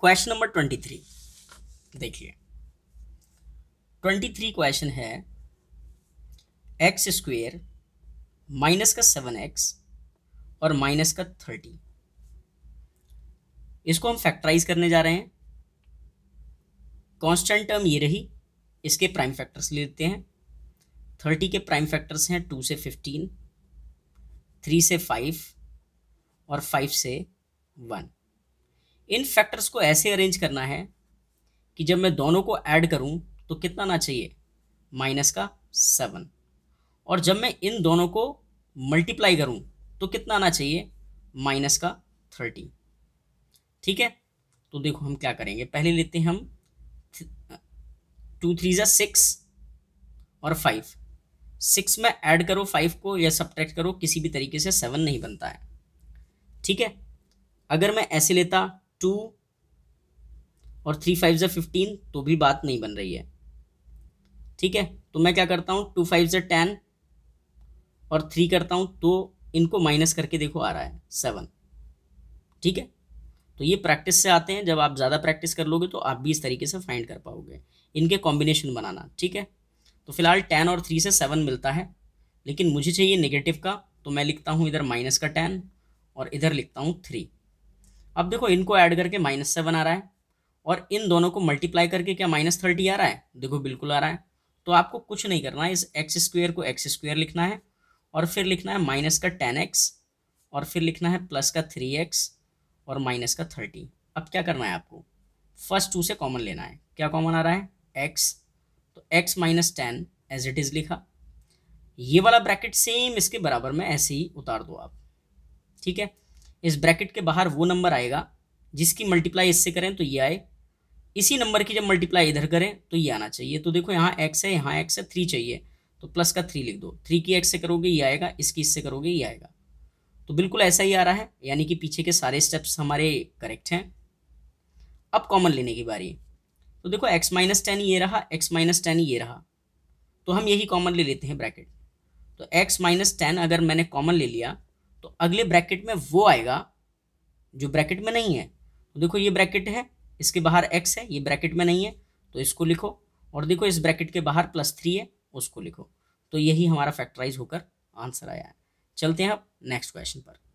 question number twenty three देखिए twenty three question है x square minus का seven x और माइनस का थर्टी इसको हम फैक्टराइज करने जा रहे हैं कांस्टेंट टर्म ये रही इसके प्राइम फैक्टर्स ले लेते हैं थर्टी के प्राइम फैक्टर्स हैं टू से फिफ्टीन थ्री से फाइव और फाइव से वन इन फैक्टर्स को ऐसे अरेंज करना है कि जब मैं दोनों को ऐड करूं तो कितना आना चाहिए माइनस का सेवन और जब मैं इन दोनों को मल्टीप्लाई करूं तो कितना आना चाहिए माइनस का थर्टी ठीक है तो देखो हम क्या करेंगे पहले लेते हैं हम टू थ्री ज़ा सिक्स और फाइव सिक्स में ऐड करो फाइव को या सब्ट्रैक्ट करो किसी भी तरीके से सेवन नहीं बनता है ठीक है अगर मैं ऐसे लेता टू और थ्री फाइव ज़ा फिफ्टीन तो भी बात नहीं बन रही है ठीक है तो मैं क्या करता हूँ टू फाइव ज़ा टेन और थ्री करता हूँ तो इनको माइनस करके देखो आ रहा है सेवन ठीक है तो ये प्रैक्टिस से आते हैं जब आप ज़्यादा प्रैक्टिस कर लोगे तो आप भी इस तरीके से फाइंड कर पाओगे इनके कॉम्बिनेशन बनाना ठीक है तो फिलहाल टेन और थ्री से सेवन मिलता है लेकिन मुझे चाहिए नेगेटिव का तो मैं लिखता हूँ इधर माइनस का टेन और इधर लिखता हूँ थ्री अब देखो इनको ऐड करके माइनस सेवन आ रहा है और इन दोनों को मल्टीप्लाई करके क्या माइनस थर्टी आ रहा है देखो बिल्कुल आ रहा है तो आपको कुछ नहीं करना है इस एक्स स्क्वेयर को एक्स स्क्वेयर लिखना है और फिर लिखना है माइनस का टेन एक्स और फिर लिखना है प्लस का थ्री एक्स और माइनस का थर्टी अब क्या करना है आपको फर्स्ट टू से कॉमन लेना है क्या कॉमन आ रहा है एक्स तो x minus ten as it is लिखा ये वाला ब्रैकेट सेम इसके बराबर में ऐसे ही उतार दो आप ठीक है इस ब्रैकेट के बाहर वो नंबर आएगा जिसकी मल्टीप्लाई इससे करें तो ये आए इसी नंबर की जब मल्टीप्लाई इधर करें तो ये आना चाहिए तो देखो यहाँ एक्स है यहाँ एक्स है थ्री चाहिए तो प्लस का थ्री लिख दो थ्री की एक्स से करोगे ये आएगा इसकी इससे करोगे ये आएगा तो बिल्कुल ऐसा ही आ रहा है यानी कि पीछे के सारे स्टेप्स हमारे करेक्ट हैं अब कॉमन लेने की बारी तो देखो एक्स माइनस टेन ये रहा एक्स माइनस टेन ये रहा तो हम यही कॉमन ले लेते हैं ब्रैकेट तो एक्स माइनस टेन अगर मैंने कॉमन ले लिया तो अगले ब्रैकेट में वो आएगा जो ब्रैकेट में नहीं है तो देखो ये ब्रैकेट है इसके बाहर एक्स है ये ब्रैकेट में नहीं है तो इसको लिखो और देखो इस ब्रैकेट के बाहर प्लस थ्री है उसको लिखो तो यही हमारा फैक्टराइज होकर आंसर आया है चलते हैं अब नेक्स्ट क्वेश्चन पर